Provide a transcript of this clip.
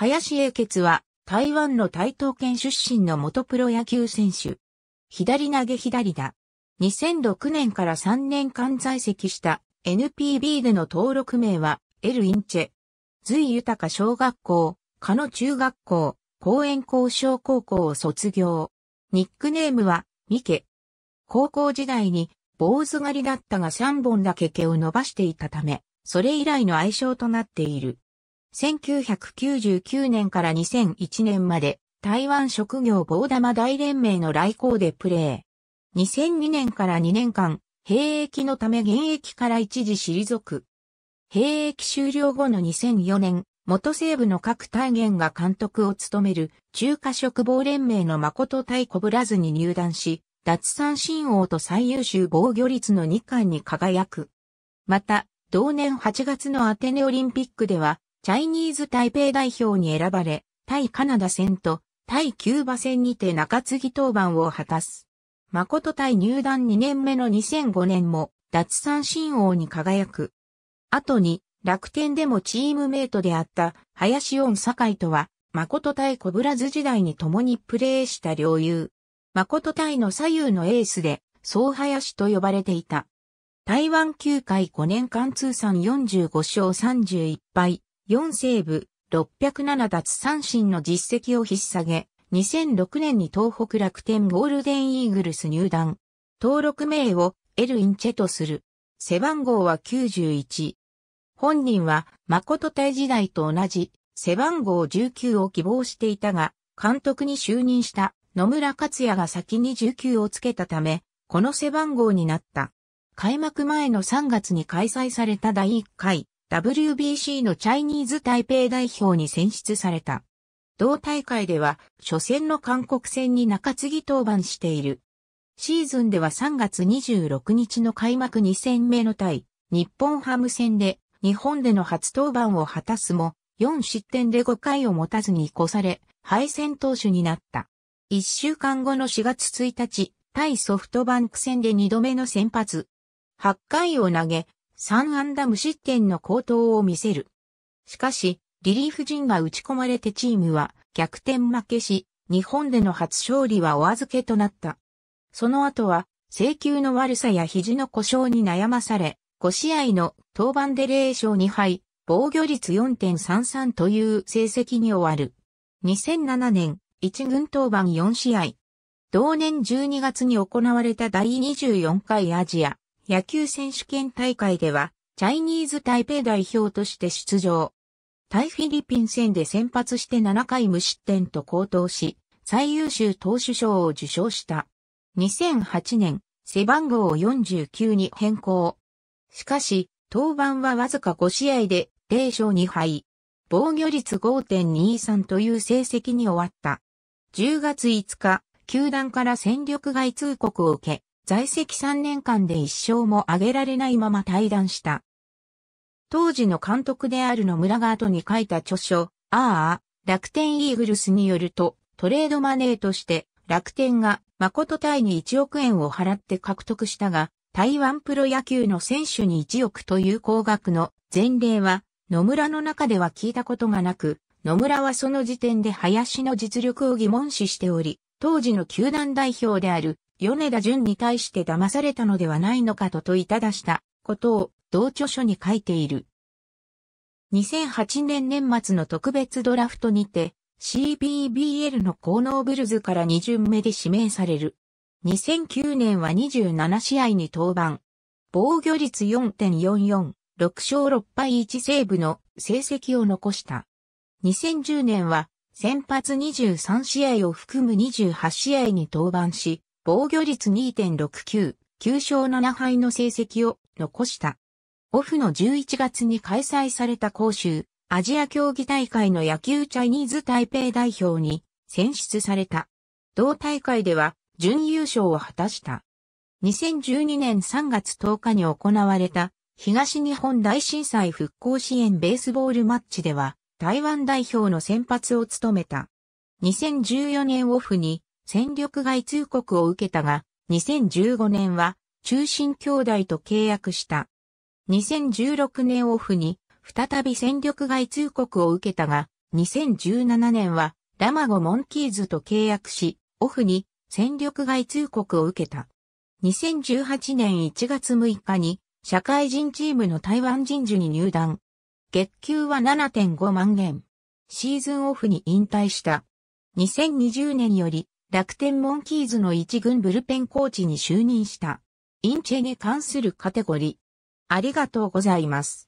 林英傑は台湾の台東県出身の元プロ野球選手。左投げ左打。2006年から3年間在籍した NPB での登録名はエル・インチェ。随豊小学校、加野中学校、公園交渉高校を卒業。ニックネームはミケ。高校時代に坊主狩りだったが3本だけ毛を伸ばしていたため、それ以来の愛称となっている。1999年から2001年まで台湾職業棒玉大連盟の来校でプレー。2002年から2年間、兵役のため現役から一時退く。兵役終了後の2004年、元西部の各大元が監督を務める中華職棒連盟の誠対コブラズに入団し、脱三振王と最優秀防御率の2冠に輝く。また、同年8月のアテネオリンピックでは、チャイニーズ台北代表に選ばれ、対カナダ戦と対キューバ戦にて中継ぎ登板を果たす。誠対入団2年目の2005年も脱三振王に輝く。後に楽天でもチームメイトであった林恩堺とは誠対コブラズ時代に共にプレーした両友。誠対の左右のエースで、総林と呼ばれていた。台湾球界5年間通算45勝31敗、4セーブ、607奪三振の実績を引っ提げ、2006年に東北楽天ゴールデンイーグルス入団。登録名をエル・インチェとする。背番号は91。本人は誠隊時代と同じ背番号19を希望していたが、監督に就任した野村克也が先に19をつけたため、この背番号になった。開幕前の3月に開催された第1回 WBC のチャイニーズ台北代表に選出された。同大会では初戦の韓国戦に中継ぎ登板している。シーズンでは3月26日の開幕2戦目の対日本ハム戦で日本での初登板を果たすも4失点で5回を持たずに越され敗戦投手になった。1週間後の4月1日、対ソフトバンク戦で2度目の先発。8回を投げ、3安打無失点の高騰を見せる。しかし、リリーフ陣が打ち込まれてチームは逆転負けし、日本での初勝利はお預けとなった。その後は、請求の悪さや肘の故障に悩まされ、5試合の登板で0勝2敗、防御率4.33という成績に終わる。2007年、1軍登板4試合。同年12月に行われた第24回アジア野球選手権大会では、チャイニーズ台北代表として出場。対フィリピン戦で先発して7回無失点と高騰し、最優秀投手賞を受賞した。2008年、背番号を49に変更。しかし、登板はわずか5試合で0勝2敗。防御率5.23という成績に終わった。10月5日、球団から戦力外通告を受け、在籍3年間で一勝も挙げられないまま退団した。当時の監督である野村が後に書いた著書、ああ、楽天イーグルスによると、トレードマネーとして楽天が誠タに1億円を払って獲得したが、台湾プロ野球の選手に1億という高額の前例は野村の中では聞いたことがなく、野村はその時点で林の実力を疑問視しており、当時の球団代表である米田淳に対して騙されたのではないのかと問いただしたことを同著書に書いている。2008年年末の特別ドラフトにて CBBL のコーノーブルズから2巡目で指名される。2009年は27試合に登板。防御率4.44、6勝6敗1セーブの成績を残した。2010年は先発23試合を含む28試合に登板し、防御率2.69、9勝7敗の成績を残した。オフの11月に開催された甲州、アジア競技大会の野球チャイニーズ台北代表に選出された。同大会では準優勝を果たした。2012年3月10日に行われた東日本大震災復興支援ベースボールマッチでは台湾代表の先発を務めた。2014年オフに戦力外通告を受けたが、2015年は中心兄弟と契約した。2016年オフに再び戦力外通告を受けたが、2017年はラマゴ・モンキーズと契約し、オフに戦力外通告を受けた。2018年1月6日に社会人チームの台湾人事に入団。月給は7.5万円。シーズンオフに引退した。2020年より楽天モンキーズの一軍ブルペンコーチに就任した。インチェに関するカテゴリー。ありがとうございます。